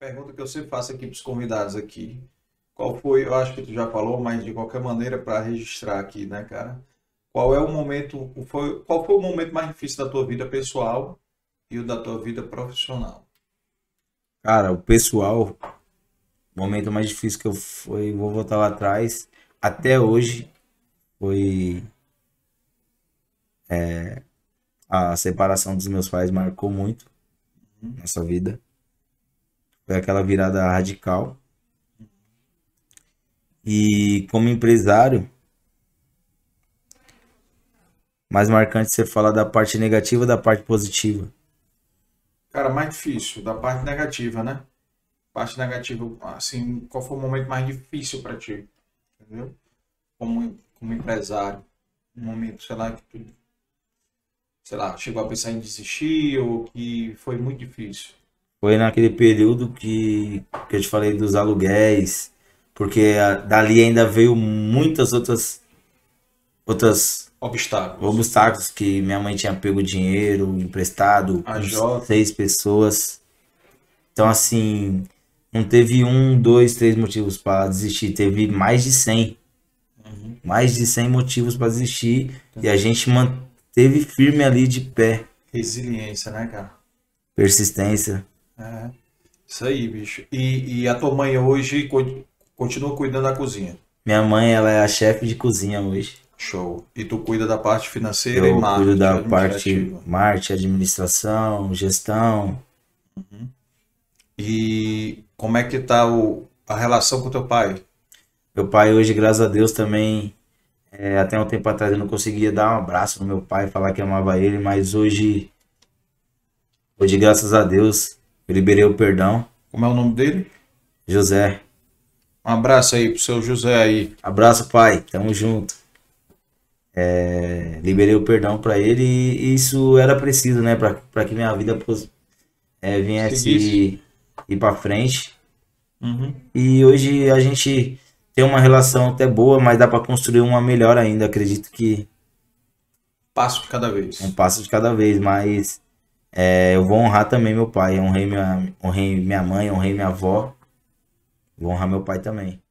pergunta que eu sempre faço aqui para os convidados aqui. Qual foi, eu acho que tu já falou, mas de qualquer maneira para registrar aqui, né, cara? Qual é o momento, foi, qual foi o momento mais difícil da tua vida pessoal e o da tua vida profissional? Cara, o pessoal, o momento mais difícil que eu fui. vou voltar lá atrás, até hoje, foi é, a separação dos meus pais marcou muito uhum. nossa vida. Foi aquela virada radical. E como empresário, mais marcante você falar da parte negativa ou da parte positiva? Cara, mais difícil, da parte negativa, né? Parte negativa, assim, qual foi o momento mais difícil para ti? Entendeu? Como, como empresário. Um momento, sei lá, que tu, sei lá, chegou a pensar em desistir ou que foi muito difícil foi naquele período que, que eu te falei dos aluguéis, porque a, dali ainda veio muitas outras outras obstáculos. obstáculos que minha mãe tinha pego dinheiro emprestado a com seis pessoas. Então assim, não teve um, dois, três motivos para desistir, teve mais de cem. Uhum. Mais de cem motivos para desistir uhum. e a gente manteve firme ali de pé. Resiliência, né, cara? Persistência. É. Isso aí, bicho. E, e a tua mãe hoje continua cuidando da cozinha? Minha mãe, ela é a chefe de cozinha hoje. Show. E tu cuida da parte financeira Eu e marketing? Eu cuido da parte marketing, administração, gestão. Uhum. E como é que tá o, a relação com teu pai? Meu pai hoje, graças a Deus, também é, até um tempo atrás eu não conseguia dar um abraço no meu pai, falar que amava ele, mas hoje, hoje graças a Deus, eu liberei o perdão. Como é o nome dele? José. Um abraço aí pro seu José aí. Abraço, pai. Tamo junto. É, liberei o perdão para ele e isso era preciso, né? para que minha vida é, viesse e ir para frente. Uhum. E hoje a gente tem uma relação até boa, mas dá para construir uma melhor ainda. Acredito que. Passo de cada vez. Um passo de cada vez, mas é, eu vou honrar também meu pai. Honrei minha, honrei minha mãe, honrei minha avó. Vou honrar meu pai também.